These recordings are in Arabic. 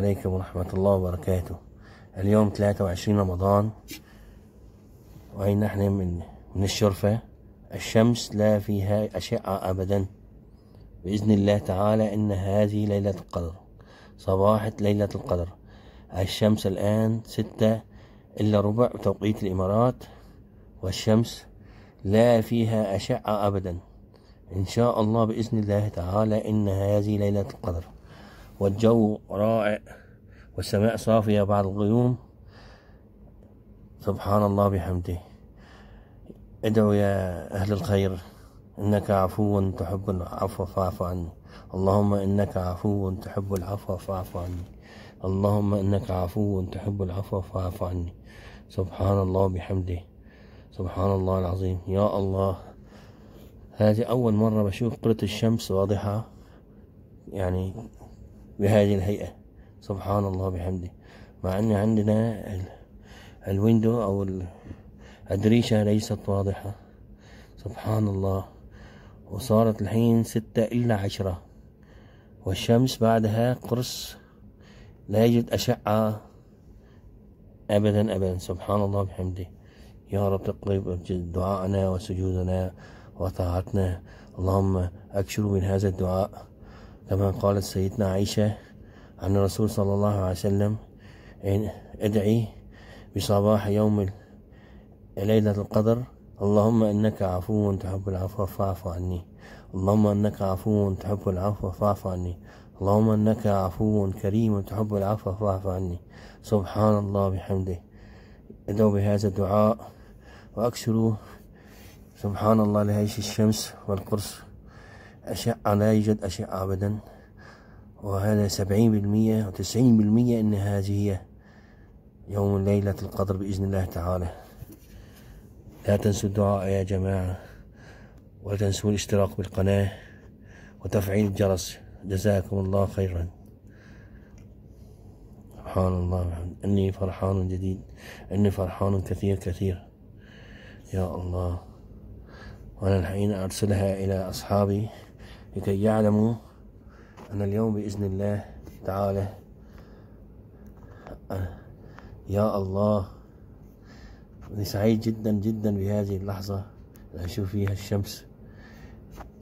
عليكم ورحمة الله وبركاته اليوم 23 رمضان وهي نحن من من الشرفة الشمس لا فيها أشعة أبدا بإذن الله تعالى إن هذه ليلة القدر صباحة ليلة القدر الشمس الآن ستة إلا ربع بتوقيت الإمارات والشمس لا فيها أشعة أبدا إن شاء الله بإذن الله تعالى إن هذه ليلة القدر والجو رائع والسماء صافية بعد الغيوم سبحان الله بحمده ادعو يا أهل الخير إنك عفو تحب العفو فاعف عني اللهم إنك عفو تحب العفو فاعف عني اللهم إنك عفو تحب العفو فاعف عني سبحان الله بحمده سبحان الله العظيم يا الله هذه أول مرة بشوف كرة الشمس واضحة يعني بهذه الهيئة سبحان الله بحمده مع أن عندنا الويندو أو الدريشة ليست واضحة سبحان الله وصارت الحين ستة إلا عشرة والشمس بعدها قرص لا يجد أشعة أبدا أبدا سبحان الله بحمده يا رب تقرب دعائنا وسجودنا وطاعتنا اللهم أكشر من هذا الدعاء كما قالت سيدنا عائشة عن الرسول صلى الله عليه وسلم ادعي بصباح يوم ليلة القدر اللهم إنك عفو تحب العفو فاعف عني اللهم إنك عفو تحب العفو فاعف عني اللهم إنك عفو كريم تحب العفو فاعف عني سبحان الله بحمده ادعوا بهذا الدعاء واكسروا سبحان الله لهيش الشمس والقرص أشعة لا يوجد أشعة أبدا وهذا سبعين بالمية وتسعين بالمية أن هذه هي يوم ليلة القدر بإذن الله تعالى لا تنسوا الدعاء يا جماعة ولا تنسوا الاشتراك بالقناة وتفعيل الجرس جزاكم الله خيرا سبحان الله أني فرحان جديد أني فرحان كثير كثير يا الله وأنا الحين أرسلها إلى أصحابي لكي يعلموا أن اليوم بإذن الله تعالى آه، يا الله أنا سعيد جدا جدا بهذه اللحظة اللي أشوف فيها الشمس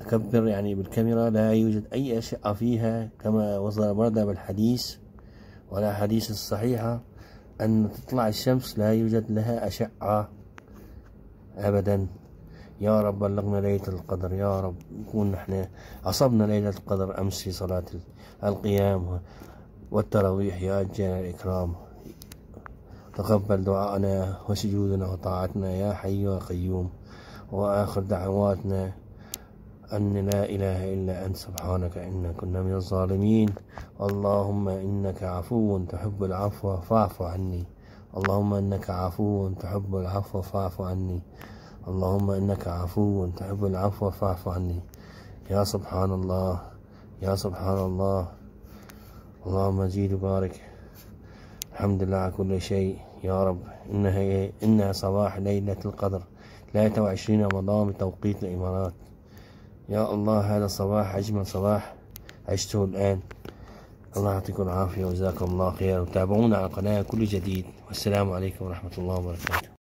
أكبر يعني بالكاميرا لا يوجد أي أشعة فيها كما وصل ورد بالحديث ولا حديث الصحيحة أن تطلع الشمس لا يوجد لها أشعة أبدا يا رب بلغنا ليلة القدر يا رب نكون نحن عصبنا ليلة القدر أمس في صلاة القيام والتراويح يا جل الإكرام تقبل دعاءنا وسجودنا وطاعتنا يا حي يا قيوم وآخر دعواتنا أن لا إله إلا أنت سبحانك إنا كنا من الظالمين اللهم إنك عفو تحب العفو فاعف عني اللهم إنك عفو تحب العفو فاعف عني اللهم إنك عفو تحب العفو فاعف عني يا سبحان الله يا سبحان الله اللهم مجيد وبارك الحمد لله على كل شيء يا رب إنها, إنها صباح ليلة القدر 23 رمضان بتوقيت الإمارات يا الله هذا صباح أجمل صباح عشته الآن الله يعطيكم العافية وجزاكم الله خير وتابعونا على القناة كل جديد والسلام عليكم ورحمة الله وبركاته